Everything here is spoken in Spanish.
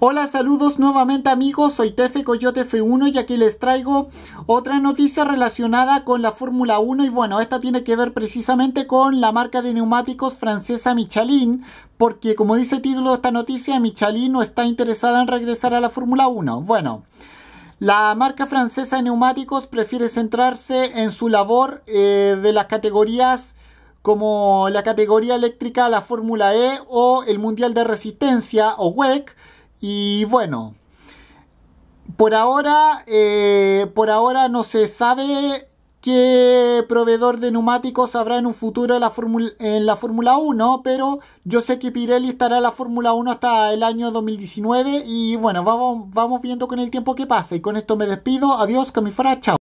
Hola, saludos nuevamente amigos, soy Tefe Coyote F1 y aquí les traigo otra noticia relacionada con la Fórmula 1 y bueno, esta tiene que ver precisamente con la marca de neumáticos francesa Michelin, porque como dice el título de esta noticia, Michelin no está interesada en regresar a la Fórmula 1. Bueno, la marca francesa de neumáticos prefiere centrarse en su labor eh, de las categorías como la categoría eléctrica, la Fórmula E o el Mundial de Resistencia o WEC, y bueno, por ahora, eh, por ahora no se sabe qué proveedor de neumáticos habrá en un futuro en la, Fórmula, 1, pero yo sé que Pirelli estará en la Fórmula 1 hasta el año 2019 y bueno, vamos, vamos viendo con el tiempo que pasa. Y con esto me despido. Adiós, camifra chao.